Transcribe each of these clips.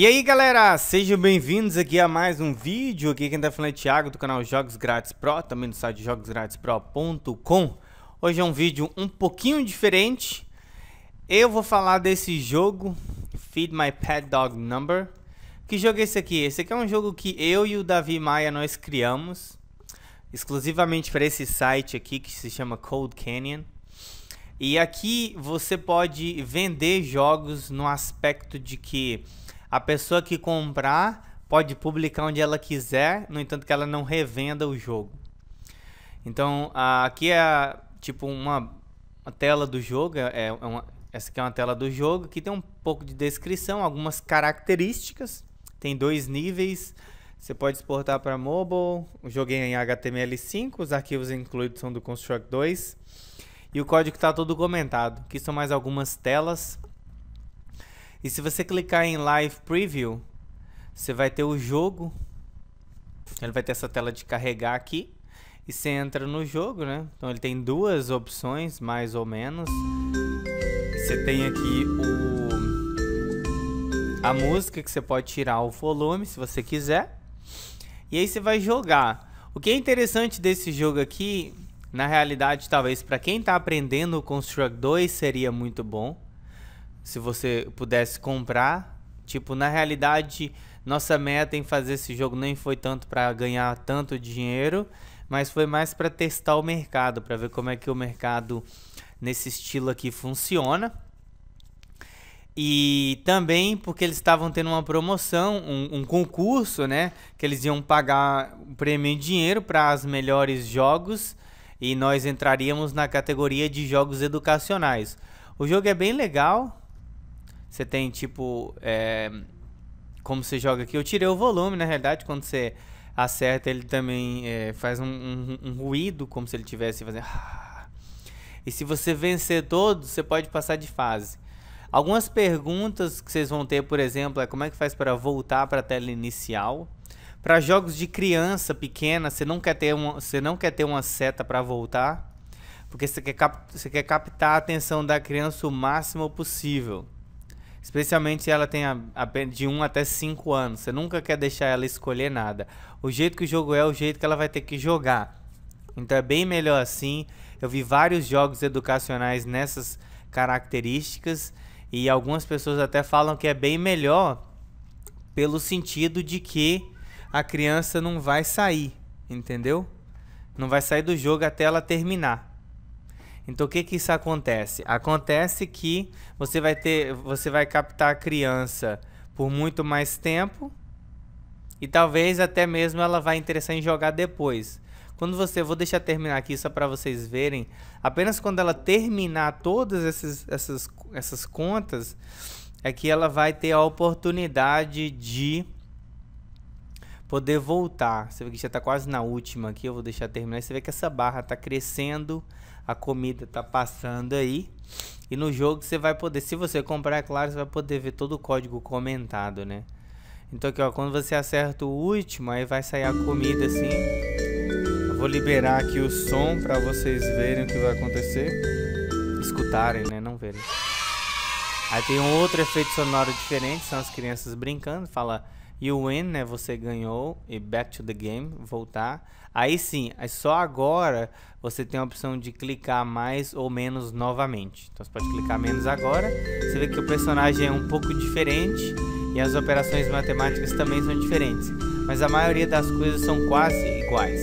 E aí galera, sejam bem-vindos aqui a mais um vídeo, aqui quem tá falando é Thiago do canal Jogos Grátis Pro, também do site jogosgratispro.com Hoje é um vídeo um pouquinho diferente, eu vou falar desse jogo, Feed My Pet Dog Number Que jogo é esse aqui? Esse aqui é um jogo que eu e o Davi Maia nós criamos, exclusivamente para esse site aqui que se chama Cold Canyon e aqui você pode vender jogos no aspecto de que a pessoa que comprar pode publicar onde ela quiser, no entanto que ela não revenda o jogo. Então, aqui é tipo uma, uma tela do jogo, é, é uma, essa aqui é uma tela do jogo que tem um pouco de descrição, algumas características. Tem dois níveis. Você pode exportar para mobile. jogo joguei em HTML5, os arquivos incluídos são do Construct 2. E o código está todo comentado. Aqui são mais algumas telas. E se você clicar em Live Preview, você vai ter o jogo. Ele vai ter essa tela de carregar aqui. E você entra no jogo, né? Então ele tem duas opções, mais ou menos. Você tem aqui o a música que você pode tirar o volume se você quiser. E aí você vai jogar. O que é interessante desse jogo aqui, na realidade, talvez para quem está aprendendo o Construct 2 seria muito bom se você pudesse comprar. Tipo, na realidade, nossa meta em fazer esse jogo nem foi tanto para ganhar tanto dinheiro, mas foi mais para testar o mercado, para ver como é que o mercado nesse estilo aqui funciona. E também porque eles estavam tendo uma promoção, um, um, concurso, né? Que eles iam pagar um prêmio em dinheiro para as melhores jogos e nós entraríamos na categoria de jogos educacionais. O jogo é bem legal, você tem tipo. É, como você joga aqui. Eu tirei o volume, na realidade, quando você acerta, ele também é, faz um, um, um, ruído, como se ele tivesse fazendo. E se você vencer todos, você pode passar de fase. Algumas perguntas que vocês vão ter, por exemplo, é como é que faz para voltar para a tela inicial. Para jogos de criança pequena, você não quer ter uma, você não quer ter uma seta para voltar, porque você quer, cap, você quer captar a atenção da criança o máximo possível. Especialmente se ela tem de 1 até 5 anos. Você nunca quer deixar ela escolher nada. O jeito que o jogo é, é o jeito que ela vai ter que jogar. Então é bem melhor assim. Eu vi vários jogos educacionais nessas características. E algumas pessoas até falam que é bem melhor pelo sentido de que a criança não vai sair, entendeu? Não vai sair do jogo até ela terminar. Então o que que isso acontece? Acontece que você vai ter, você vai captar a criança por muito mais tempo e talvez até mesmo ela vai interessar em jogar depois. Quando você, vou deixar terminar aqui só para vocês verem, apenas quando ela terminar todas essas essas, essas contas é que ela vai ter a oportunidade de poder voltar. Você vê que já está quase na última aqui, eu vou deixar terminar. Você vê que essa barra está crescendo, a comida está passando aí. E no jogo você vai poder, se você comprar, é claro, você vai poder ver todo o código comentado, né? Então aqui, ó, quando você acerta o último, aí vai sair a comida assim. Eu vou liberar aqui o som para vocês verem o que vai acontecer. Escutarem, né? Não verem. Aí tem um outro efeito sonoro diferente, são as crianças brincando, fala e o win, né? Você ganhou e back to the game, voltar. Aí sim, aí só agora você tem a opção de clicar mais ou menos novamente. Então você pode clicar menos agora. Você vê que o personagem é um pouco diferente e as operações matemáticas também são diferentes. Mas a maioria das coisas são quase iguais.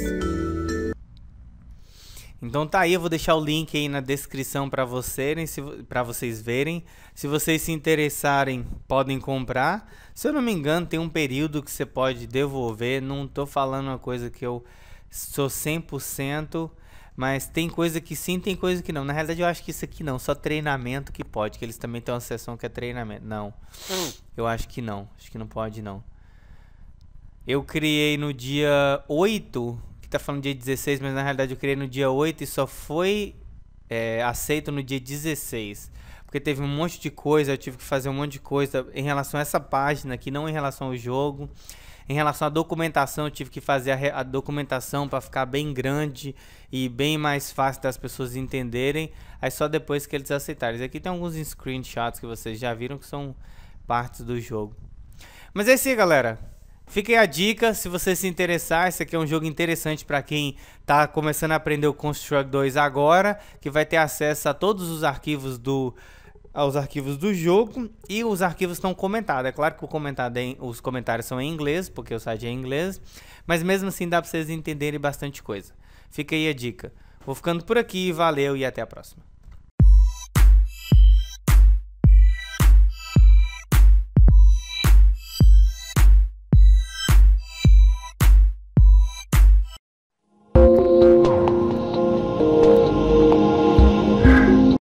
Então tá aí, eu vou deixar o link aí na descrição para vocês, né, para vocês verem. Se vocês se interessarem, podem comprar. Se eu não me engano, tem um período que você pode devolver. Não tô falando uma coisa que eu sou 100%, mas tem coisa que sim, tem coisa que não. Na realidade, eu acho que isso aqui não, só treinamento que pode, que eles também têm uma sessão que é treinamento. Não. Hum. Eu acho que não. Acho que não pode não. Eu criei no dia 8 que tá falando dia 16, mas na realidade eu criei no dia 8 e só foi é, aceito no dia 16. Porque teve um monte de coisa, eu tive que fazer um monte de coisa em relação a essa página aqui, não em relação ao jogo. Em relação à documentação, eu tive que fazer a, a documentação para ficar bem grande e bem mais fácil das pessoas entenderem. Aí só depois que eles aceitarem. Aqui tem alguns screenshots que vocês já viram que são partes do jogo. Mas é isso aí, galera. Fiquei a dica, se você se interessar, esse aqui é um jogo interessante para quem está começando a aprender o Construct 2 agora, que vai ter acesso a todos os arquivos do aos arquivos do jogo e os arquivos estão comentados. É claro que o comentado é, os comentários são em inglês, porque o site é em inglês, mas mesmo assim dá para vocês entenderem bastante coisa. Fica aí a dica. Vou ficando por aqui, valeu e até a próxima.